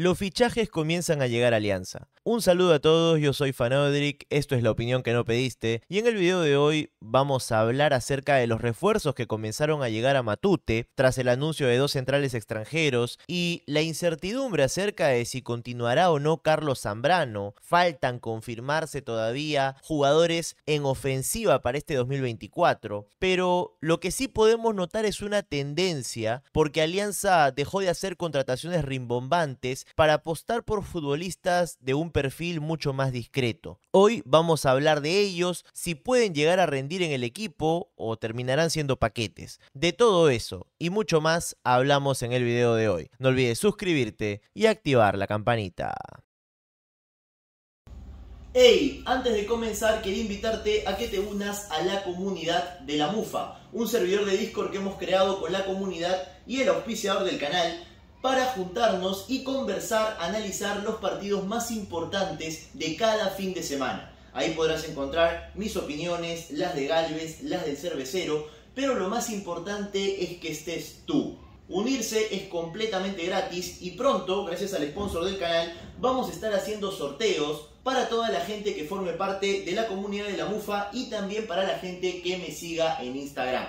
Los fichajes comienzan a llegar a Alianza. Un saludo a todos, yo soy Fanodric, esto es la opinión que no pediste, y en el video de hoy vamos a hablar acerca de los refuerzos que comenzaron a llegar a Matute tras el anuncio de dos centrales extranjeros y la incertidumbre acerca de si continuará o no Carlos Zambrano. Faltan confirmarse todavía jugadores en ofensiva para este 2024, pero lo que sí podemos notar es una tendencia porque Alianza dejó de hacer contrataciones rimbombantes para apostar por futbolistas de un perfil mucho más discreto. Hoy vamos a hablar de ellos, si pueden llegar a rendir en el equipo o terminarán siendo paquetes. De todo eso y mucho más hablamos en el video de hoy. No olvides suscribirte y activar la campanita. Hey, antes de comenzar quería invitarte a que te unas a la comunidad de la Mufa, un servidor de Discord que hemos creado con la comunidad y el auspiciador del canal para juntarnos y conversar, analizar los partidos más importantes de cada fin de semana. Ahí podrás encontrar mis opiniones, las de Galvez, las del cervecero, pero lo más importante es que estés tú. Unirse es completamente gratis y pronto, gracias al sponsor del canal, vamos a estar haciendo sorteos para toda la gente que forme parte de la comunidad de la Mufa y también para la gente que me siga en Instagram.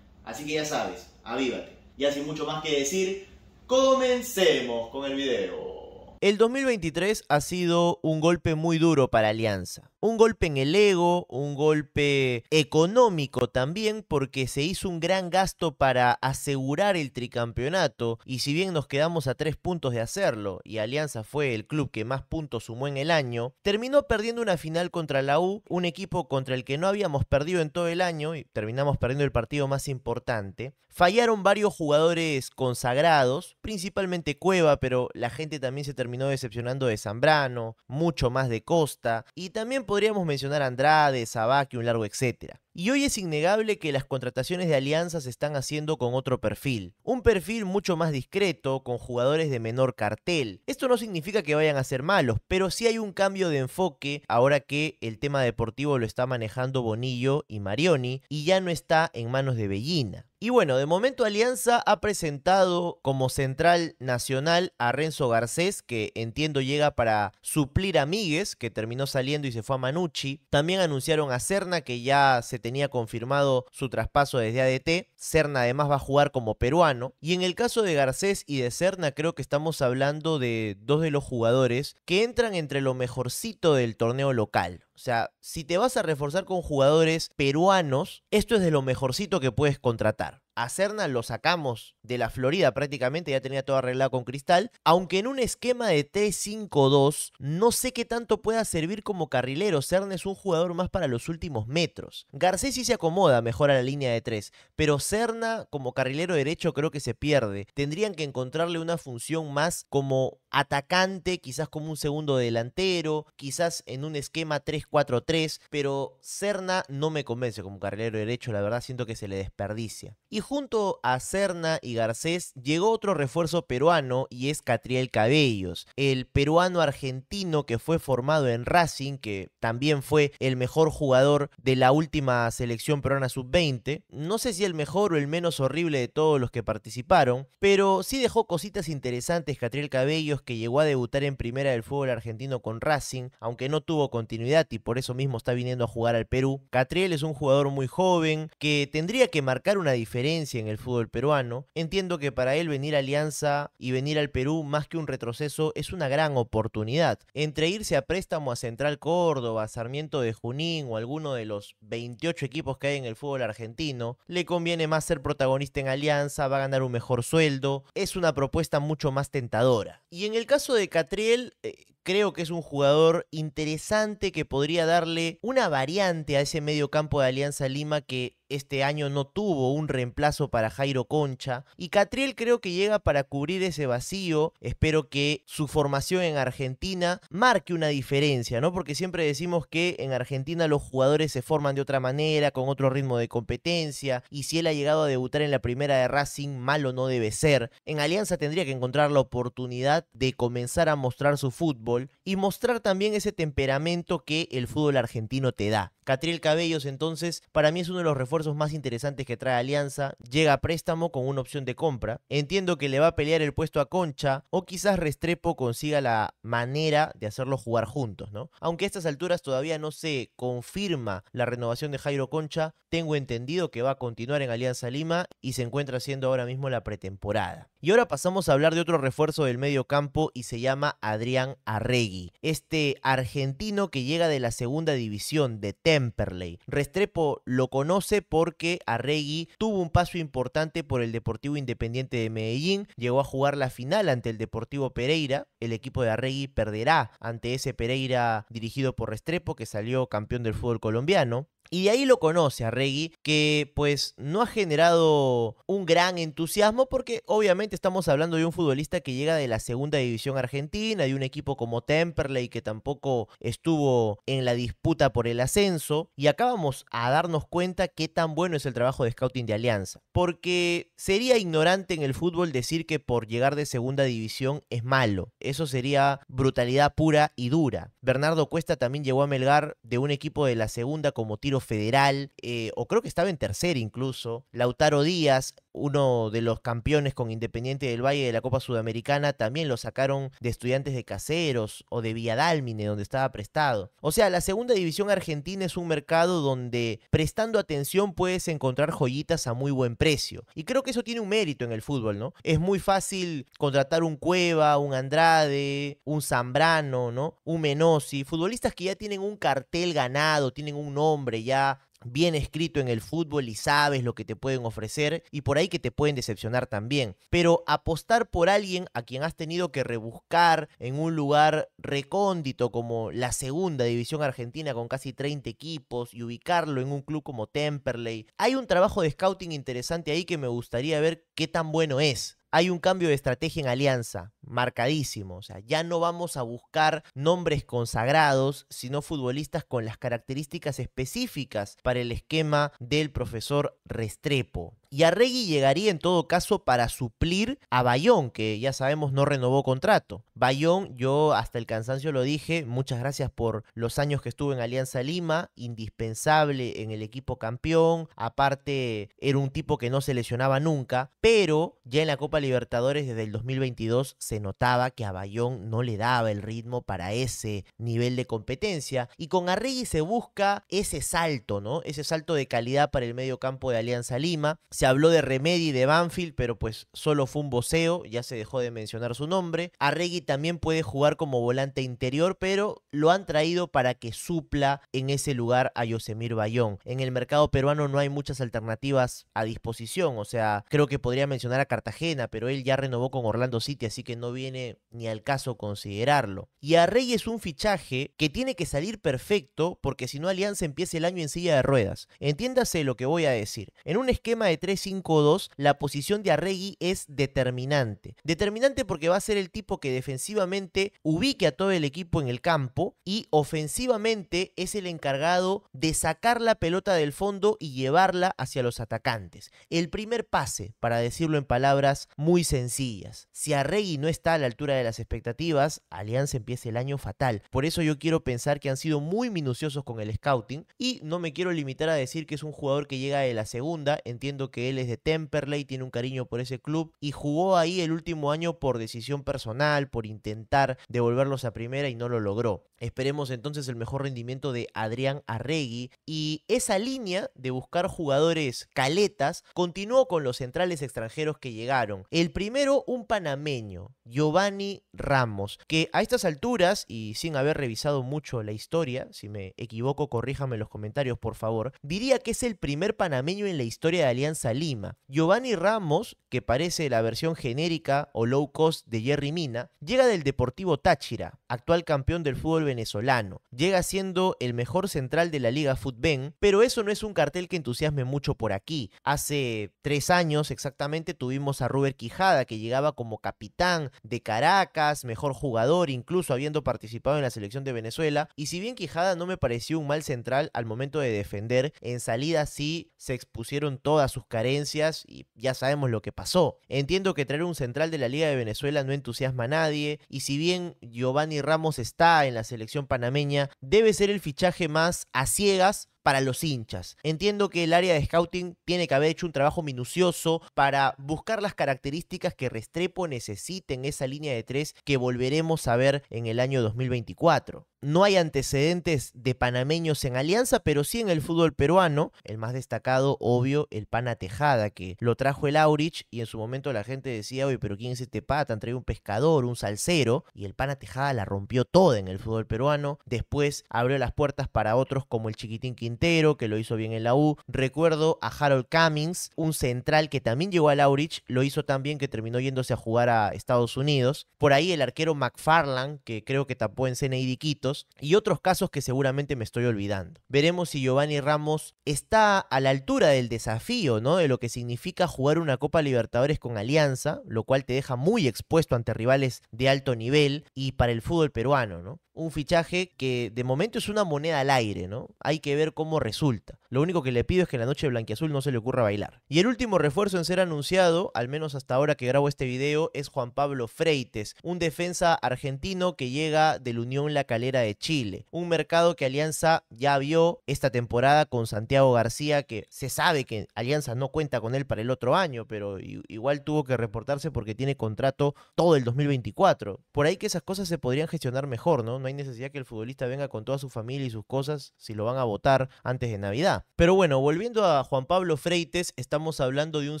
Así que ya sabes, avívate. Y así mucho más que decir, Comencemos con el video. El 2023 ha sido un golpe muy duro para Alianza un golpe en el ego, un golpe económico también, porque se hizo un gran gasto para asegurar el tricampeonato y si bien nos quedamos a tres puntos de hacerlo y Alianza fue el club que más puntos sumó en el año, terminó perdiendo una final contra la U, un equipo contra el que no habíamos perdido en todo el año y terminamos perdiendo el partido más importante. Fallaron varios jugadores consagrados, principalmente Cueva, pero la gente también se terminó decepcionando de Zambrano, mucho más de Costa y también podríamos mencionar Andrade, Sabaki, un largo, etcétera. Y hoy es innegable que las contrataciones de Alianza se están haciendo con otro perfil, un perfil mucho más discreto, con jugadores de menor cartel. Esto no significa que vayan a ser malos, pero sí hay un cambio de enfoque ahora que el tema deportivo lo está manejando Bonillo y Marioni y ya no está en manos de Bellina. Y bueno, de momento Alianza ha presentado como central nacional a Renzo Garcés, que entiendo llega para suplir a Míguez, que terminó saliendo y se fue a Manucci. También anunciaron a Cerna, que ya se tenía confirmado su traspaso desde ADT. Cerna además va a jugar como peruano. Y en el caso de Garcés y de Cerna creo que estamos hablando de dos de los jugadores que entran entre lo mejorcito del torneo local. O sea, si te vas a reforzar con jugadores peruanos, esto es de lo mejorcito que puedes contratar a Cerna lo sacamos de la Florida prácticamente, ya tenía todo arreglado con Cristal, aunque en un esquema de t 5 2 no sé qué tanto pueda servir como carrilero, Cerna es un jugador más para los últimos metros. Garcés sí se acomoda mejor a la línea de 3, pero Cerna como carrilero derecho creo que se pierde. Tendrían que encontrarle una función más como atacante, quizás como un segundo delantero, quizás en un esquema 3-4-3, pero Cerna no me convence como carrilero derecho, la verdad siento que se le desperdicia junto a Cerna y Garcés llegó otro refuerzo peruano y es Catriel Cabellos, el peruano argentino que fue formado en Racing, que también fue el mejor jugador de la última selección peruana sub-20. No sé si el mejor o el menos horrible de todos los que participaron, pero sí dejó cositas interesantes Catriel Cabellos que llegó a debutar en primera del fútbol argentino con Racing, aunque no tuvo continuidad y por eso mismo está viniendo a jugar al Perú. Catriel es un jugador muy joven que tendría que marcar una diferencia en el fútbol peruano. Entiendo que para él venir a Alianza y venir al Perú más que un retroceso es una gran oportunidad. Entre irse a préstamo a Central Córdoba, Sarmiento de Junín o alguno de los 28 equipos que hay en el fútbol argentino, le conviene más ser protagonista en Alianza, va a ganar un mejor sueldo, es una propuesta mucho más tentadora. Y en el caso de Catriel, eh, Creo que es un jugador interesante que podría darle una variante a ese medio campo de Alianza Lima que este año no tuvo un reemplazo para Jairo Concha. Y Catriel creo que llega para cubrir ese vacío. Espero que su formación en Argentina marque una diferencia, ¿no? Porque siempre decimos que en Argentina los jugadores se forman de otra manera, con otro ritmo de competencia. Y si él ha llegado a debutar en la primera de Racing, malo no debe ser. En Alianza tendría que encontrar la oportunidad de comenzar a mostrar su fútbol y mostrar también ese temperamento que el fútbol argentino te da. Catriel Cabellos, entonces, para mí es uno de los refuerzos más interesantes que trae Alianza. Llega a préstamo con una opción de compra. Entiendo que le va a pelear el puesto a Concha o quizás Restrepo consiga la manera de hacerlo jugar juntos, ¿no? Aunque a estas alturas todavía no se confirma la renovación de Jairo Concha, tengo entendido que va a continuar en Alianza Lima y se encuentra haciendo ahora mismo la pretemporada. Y ahora pasamos a hablar de otro refuerzo del medio campo y se llama Adrián Arregui. Este argentino que llega de la segunda división de Temperley. Restrepo lo conoce porque Arregui tuvo un paso importante por el Deportivo Independiente de Medellín, llegó a jugar la final ante el Deportivo Pereira, el equipo de Arregui perderá ante ese Pereira dirigido por Restrepo que salió campeón del fútbol colombiano. Y ahí lo conoce a Reggie, que pues no ha generado un gran entusiasmo porque obviamente estamos hablando de un futbolista que llega de la segunda división argentina, de un equipo como Temperley que tampoco estuvo en la disputa por el ascenso. Y acabamos a darnos cuenta qué tan bueno es el trabajo de scouting de Alianza. Porque sería ignorante en el fútbol decir que por llegar de segunda división es malo. Eso sería brutalidad pura y dura. Bernardo Cuesta también llegó a Melgar de un equipo de la segunda como tiro Federal, eh, o creo que estaba en tercer incluso, Lautaro Díaz, uno de los campeones con Independiente del Valle de la Copa Sudamericana, también lo sacaron de estudiantes de Caseros o de Villadálmine, donde estaba prestado. O sea, la segunda división argentina es un mercado donde prestando atención puedes encontrar joyitas a muy buen precio. Y creo que eso tiene un mérito en el fútbol, ¿no? Es muy fácil contratar un Cueva, un Andrade, un Zambrano, ¿no? Un Menosi, futbolistas que ya tienen un cartel ganado, tienen un nombre, ya bien escrito en el fútbol y sabes lo que te pueden ofrecer y por ahí que te pueden decepcionar también. Pero apostar por alguien a quien has tenido que rebuscar en un lugar recóndito como la segunda división argentina con casi 30 equipos y ubicarlo en un club como Temperley, hay un trabajo de scouting interesante ahí que me gustaría ver qué tan bueno es hay un cambio de estrategia en Alianza, marcadísimo. O sea, ya no vamos a buscar nombres consagrados, sino futbolistas con las características específicas para el esquema del profesor Restrepo y Arregui llegaría en todo caso para suplir a Bayón, que ya sabemos no renovó contrato. Bayón, yo hasta el cansancio lo dije, muchas gracias por los años que estuvo en Alianza Lima, indispensable en el equipo campeón, aparte era un tipo que no se lesionaba nunca, pero ya en la Copa Libertadores desde el 2022 se notaba que a Bayón no le daba el ritmo para ese nivel de competencia y con Arregui se busca ese salto, ¿no? Ese salto de calidad para el medio campo de Alianza Lima. Se habló de Remedy de Banfield, pero pues solo fue un voceo, ya se dejó de mencionar su nombre. Arregui también puede jugar como volante interior, pero lo han traído para que supla en ese lugar a Yosemir Bayón. En el mercado peruano no hay muchas alternativas a disposición, o sea, creo que podría mencionar a Cartagena, pero él ya renovó con Orlando City, así que no viene ni al caso considerarlo. Y Arregui es un fichaje que tiene que salir perfecto, porque si no Alianza empieza el año en silla de ruedas. Entiéndase lo que voy a decir. En un esquema de tres 5 2 la posición de Arregui es determinante. Determinante porque va a ser el tipo que defensivamente ubique a todo el equipo en el campo y ofensivamente es el encargado de sacar la pelota del fondo y llevarla hacia los atacantes. El primer pase, para decirlo en palabras muy sencillas. Si Arregui no está a la altura de las expectativas, Alianza empieza el año fatal. Por eso yo quiero pensar que han sido muy minuciosos con el scouting y no me quiero limitar a decir que es un jugador que llega de la segunda. Entiendo que él es de Temperley, tiene un cariño por ese club y jugó ahí el último año por decisión personal, por intentar devolverlos a primera y no lo logró. Esperemos entonces el mejor rendimiento de Adrián Arregui y esa línea de buscar jugadores caletas continuó con los centrales extranjeros que llegaron. El primero, un panameño, Giovanni Ramos, que a estas alturas y sin haber revisado mucho la historia, si me equivoco corríjame en los comentarios por favor, diría que es el primer panameño en la historia de Alianza Lima. Giovanni Ramos, que parece la versión genérica o low cost de Jerry Mina, llega del Deportivo Táchira, actual campeón del fútbol venezolano. Llega siendo el mejor central de la Liga Futben, pero eso no es un cartel que entusiasme mucho por aquí. Hace tres años exactamente tuvimos a Ruber Quijada, que llegaba como capitán de Caracas, mejor jugador, incluso habiendo participado en la selección de Venezuela. Y si bien Quijada no me pareció un mal central al momento de defender, en salida sí se expusieron todas sus carencias y ya sabemos lo que pasó. Entiendo que traer un central de la Liga de Venezuela no entusiasma a nadie y si bien Giovanni Ramos está en la selección panameña, debe ser el fichaje más a ciegas para los hinchas. Entiendo que el área de scouting tiene que haber hecho un trabajo minucioso para buscar las características que Restrepo necesite en esa línea de tres que volveremos a ver en el año 2024. No hay antecedentes de panameños en Alianza, pero sí en el fútbol peruano. El más destacado, obvio, el Pana Tejada, que lo trajo el Aurich y en su momento la gente decía, oye, pero ¿quién es este pata? trae un pescador, un salsero, y el Pana Tejada la rompió toda en el fútbol peruano. Después abrió las puertas para otros como el Chiquitín Quintero, que lo hizo bien en la U. Recuerdo a Harold Cummings, un central que también llegó al Aurich, lo hizo tan bien que terminó yéndose a jugar a Estados Unidos. Por ahí el arquero McFarland, que creo que tapó en y Diquito y otros casos que seguramente me estoy olvidando. Veremos si Giovanni Ramos está a la altura del desafío, ¿no? De lo que significa jugar una Copa Libertadores con Alianza, lo cual te deja muy expuesto ante rivales de alto nivel y para el fútbol peruano, ¿no? un fichaje que de momento es una moneda al aire, ¿no? Hay que ver cómo resulta. Lo único que le pido es que en la noche de blanquiazul no se le ocurra bailar. Y el último refuerzo en ser anunciado, al menos hasta ahora que grabo este video, es Juan Pablo Freites, un defensa argentino que llega del Unión La Calera de Chile. Un mercado que Alianza ya vio esta temporada con Santiago García, que se sabe que Alianza no cuenta con él para el otro año, pero igual tuvo que reportarse porque tiene contrato todo el 2024. Por ahí que esas cosas se podrían gestionar mejor, ¿no? No hay necesidad que el futbolista venga con toda su familia y sus cosas si lo van a votar antes de Navidad. Pero bueno, volviendo a Juan Pablo Freites, estamos hablando de un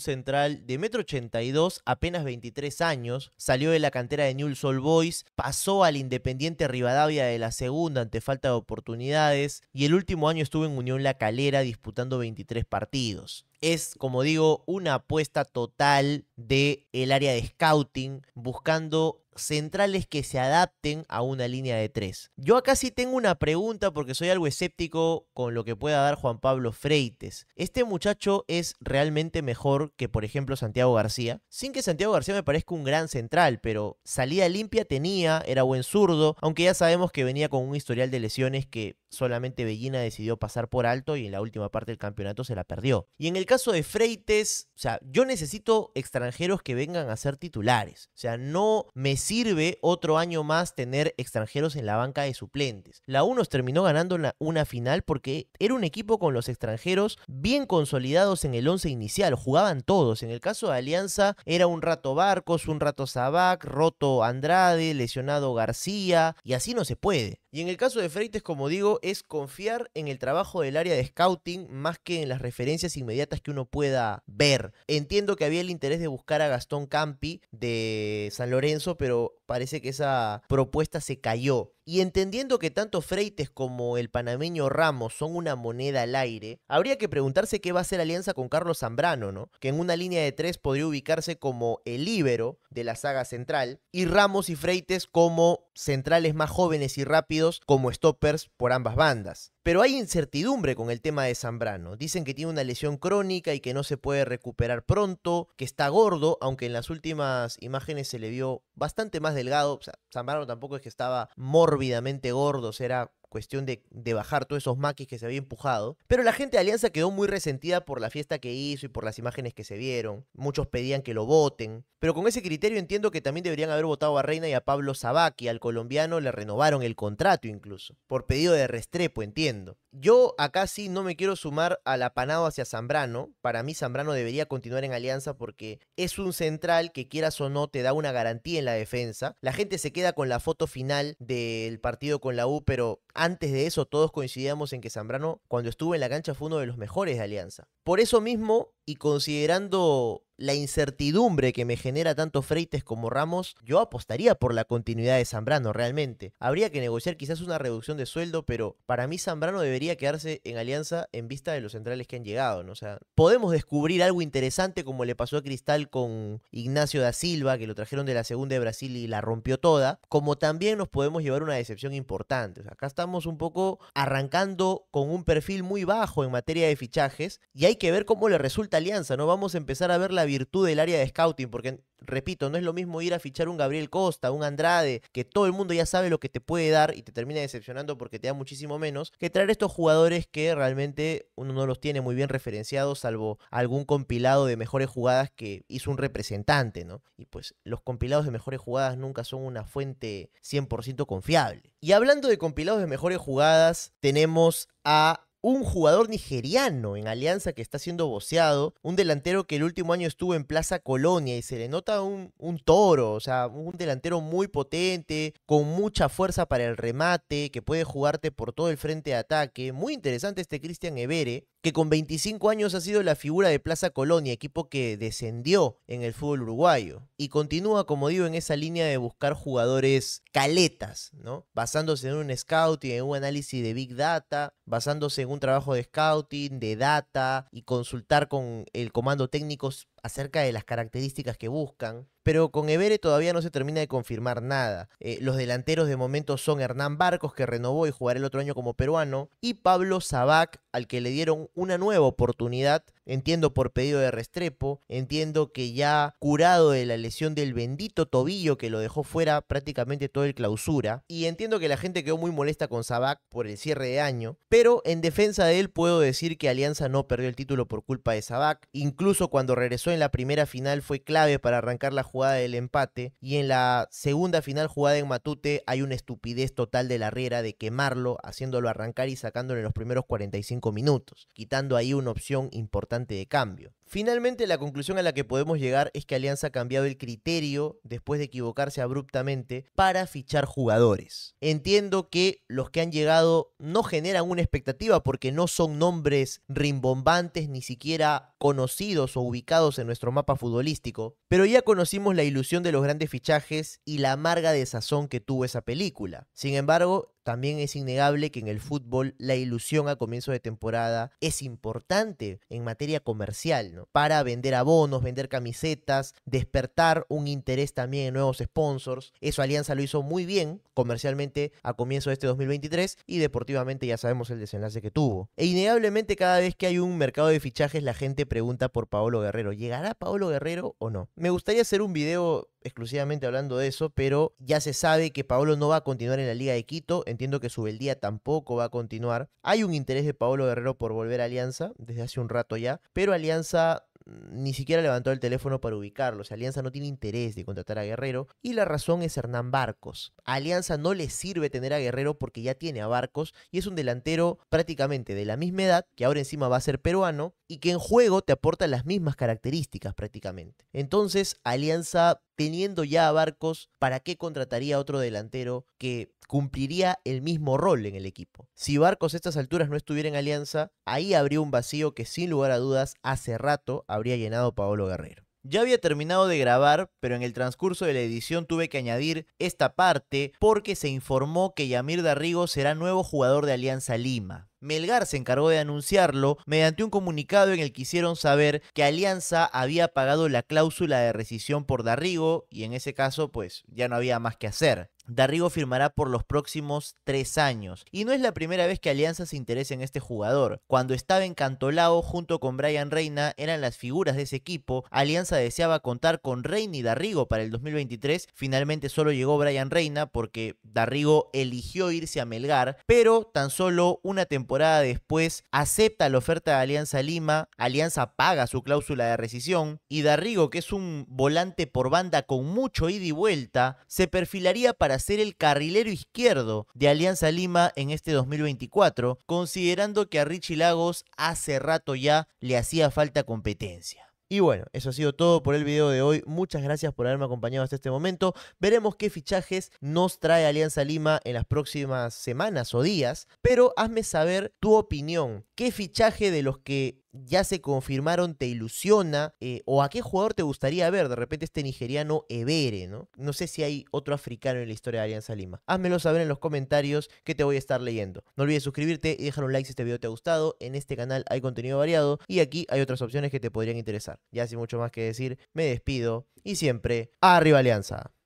central de metro 82, apenas 23 años, salió de la cantera de Newell's Old Boys, pasó al Independiente Rivadavia de la segunda ante falta de oportunidades y el último año estuvo en Unión La Calera disputando 23 partidos es, como digo, una apuesta total del el área de scouting, buscando centrales que se adapten a una línea de tres. Yo acá sí tengo una pregunta porque soy algo escéptico con lo que pueda dar Juan Pablo Freites. ¿Este muchacho es realmente mejor que, por ejemplo, Santiago García? Sin que Santiago García me parezca un gran central, pero salida limpia tenía, era buen zurdo, aunque ya sabemos que venía con un historial de lesiones que solamente Bellina decidió pasar por alto y en la última parte del campeonato se la perdió. Y en el caso de Freites, o sea, yo necesito extranjeros que vengan a ser titulares. O sea, no me sirve otro año más tener extranjeros en la banca de suplentes. La UNOS terminó ganando una, una final porque era un equipo con los extranjeros bien consolidados en el 11 inicial, jugaban todos. En el caso de Alianza era un rato Barcos, un rato Sabac, roto Andrade, lesionado García y así no se puede. Y en el caso de Freites, como digo, es confiar en el trabajo del área de scouting más que en las referencias inmediatas que uno pueda ver. Entiendo que había el interés de buscar a Gastón Campi de San Lorenzo, pero parece que esa propuesta se cayó. Y entendiendo que tanto Freites como el panameño Ramos son una moneda al aire, habría que preguntarse qué va a ser alianza con Carlos Zambrano, ¿no? Que en una línea de tres podría ubicarse como el íbero de la saga central y Ramos y Freites como centrales más jóvenes y rápidos como stoppers por ambas bandas. Pero hay incertidumbre con el tema de Zambrano. Dicen que tiene una lesión crónica y que no se puede recuperar pronto, que está gordo, aunque en las últimas imágenes se le vio bastante más delgado. Zambrano tampoco es que estaba mórbidamente gordo, o sea, era cuestión de, bajar todos esos maquis que se había empujado. Pero la gente de Alianza quedó muy resentida por la fiesta que hizo y por las imágenes que se vieron. Muchos pedían que lo voten. Pero con ese criterio entiendo que también deberían haber votado a Reina y a Pablo Sabaki. Al colombiano le renovaron el contrato incluso. Por pedido de Restrepo, entiendo. Yo acá sí no me quiero sumar al apanado hacia Zambrano. Para mí Zambrano debería continuar en Alianza porque es un central que quieras o no te da una garantía en la defensa. La gente se queda con la foto final del partido con la U, pero antes de eso todos coincidíamos en que Zambrano, cuando estuvo en la cancha, fue uno de los mejores de Alianza. Por eso mismo, y considerando la incertidumbre que me genera tanto Freites como Ramos, yo apostaría por la continuidad de Zambrano realmente. Habría que negociar quizás una reducción de sueldo, pero para mí Zambrano debería quedarse en Alianza en vista de los centrales que han llegado, ¿no? sea, podemos descubrir algo interesante como le pasó a Cristal con Ignacio da Silva, que lo trajeron de la segunda de Brasil y la rompió toda, como también nos podemos llevar una decepción importante. acá estamos un poco arrancando con un perfil muy bajo en materia de fichajes y hay que ver cómo le resulta alianza, ¿no? Vamos a empezar a ver la virtud del área de scouting, porque, repito, no es lo mismo ir a fichar un Gabriel Costa, un Andrade, que todo el mundo ya sabe lo que te puede dar y te termina decepcionando porque te da muchísimo menos, que traer estos jugadores que realmente uno no los tiene muy bien referenciados, salvo algún compilado de mejores jugadas que hizo un representante, ¿no? Y pues los compilados de mejores jugadas nunca son una fuente 100% confiable. Y hablando de compilados de mejores jugadas, tenemos a un jugador nigeriano en Alianza que está siendo boceado, un delantero que el último año estuvo en Plaza Colonia y se le nota un, un, toro, o sea, un delantero muy potente, con mucha fuerza para el remate, que puede jugarte por todo el frente de ataque. Muy interesante este Cristian Evere, que con 25 años ha sido la figura de Plaza Colonia, equipo que descendió en el fútbol uruguayo y continúa, como digo, en esa línea de buscar jugadores caletas, ¿no? Basándose en un scouting, en un análisis de big data, basándose en un trabajo de scouting, de data y consultar con el comando técnico acerca de las características que buscan pero con Evere todavía no se termina de confirmar nada. Eh, los delanteros de momento son Hernán Barcos, que renovó y jugará el otro año como peruano, y Pablo Sabac, al que le dieron una nueva oportunidad, entiendo por pedido de Restrepo, entiendo que ya curado de la lesión del bendito tobillo que lo dejó fuera prácticamente todo el clausura, y entiendo que la gente quedó muy molesta con Sabac por el cierre de año, pero en defensa de él puedo decir que Alianza no perdió el título por culpa de Sabac, incluso cuando regresó en la primera final fue clave para arrancar la jugada del empate. Y en la segunda final jugada en Matute hay una estupidez total de la Riera de quemarlo, haciéndolo arrancar y en los primeros 45 minutos, quitando ahí una opción importante de cambio. Finalmente, la conclusión a la que podemos llegar es que Alianza ha cambiado el criterio después de equivocarse abruptamente para fichar jugadores. Entiendo que los que han llegado no generan una expectativa porque no son nombres rimbombantes ni siquiera conocidos o ubicados en nuestro mapa futbolístico, pero ya conocimos la ilusión de los grandes fichajes y la amarga desazón que tuvo esa película. Sin embargo, también es innegable que en el fútbol la ilusión a comienzo de temporada es importante en materia comercial, ¿no? Para vender abonos, vender camisetas, despertar un interés también en nuevos sponsors. Eso Alianza lo hizo muy bien comercialmente a comienzo de este 2023 y deportivamente ya sabemos el desenlace que tuvo. E innegablemente cada vez que hay un mercado de fichajes la gente pregunta por Paolo Guerrero. ¿Llegará Paolo Guerrero o no? Me gustaría hacer un video exclusivamente hablando de eso, pero ya se sabe que Paolo no va a continuar en la Liga de Quito entiendo que su beldía tampoco va a continuar. Hay un interés de Paolo Guerrero por volver a Alianza desde hace un rato ya, pero Alianza mm, ni siquiera levantó el teléfono para ubicarlo. O sea, Alianza no tiene interés de contratar a Guerrero y la razón es Hernán Barcos. Alianza no le sirve tener a Guerrero porque ya tiene a Barcos y es un delantero prácticamente de la misma edad, que ahora encima va a ser peruano y que en juego te aporta las mismas características prácticamente. Entonces, Alianza teniendo ya a Barcos, ¿para qué contrataría a otro delantero que cumpliría el mismo rol en el equipo? Si Barcos a estas alturas no estuviera en Alianza, ahí habría un vacío que sin lugar a dudas hace rato habría llenado Paolo Guerrero. Ya había terminado de grabar, pero en el transcurso de la edición tuve que añadir esta parte porque se informó que Yamir Darrigo será nuevo jugador de Alianza Lima. Melgar se encargó de anunciarlo mediante un comunicado en el que hicieron saber que Alianza había pagado la cláusula de rescisión por Darrigo y en ese caso pues ya no había más que hacer. Darrigo firmará por los próximos tres años. Y no es la primera vez que Alianza se interesa en este jugador. Cuando estaba en Cantolao junto con Brian Reina eran las figuras de ese equipo. Alianza deseaba contar con Reyna y Darrigo para el 2023. Finalmente solo llegó Brian Reina porque Darrigo eligió irse a Melgar. Pero tan solo una temporada después acepta la oferta de Alianza Lima. Alianza paga su cláusula de rescisión. Y Darrigo, que es un volante por banda con mucho ida y vuelta, se perfilaría para ser el carrilero izquierdo de Alianza Lima en este 2024, considerando que a Richie Lagos hace rato ya le hacía falta competencia. Y bueno, eso ha sido todo por el video de hoy. Muchas gracias por haberme acompañado hasta este momento. Veremos qué fichajes nos trae Alianza Lima en las próximas semanas o días. Pero hazme saber tu opinión. ¿Qué fichaje de los que ya se confirmaron, te ilusiona, eh, o a qué jugador te gustaría ver, de repente este nigeriano Ebere, ¿no? No sé si hay otro africano en la historia de Alianza Lima. Házmelo saber en los comentarios que te voy a estar leyendo. No olvides suscribirte y dejar un like si este video te ha gustado. En este canal hay contenido variado y aquí hay otras opciones que te podrían interesar. Ya sin mucho más que decir, me despido y siempre, arriba Alianza.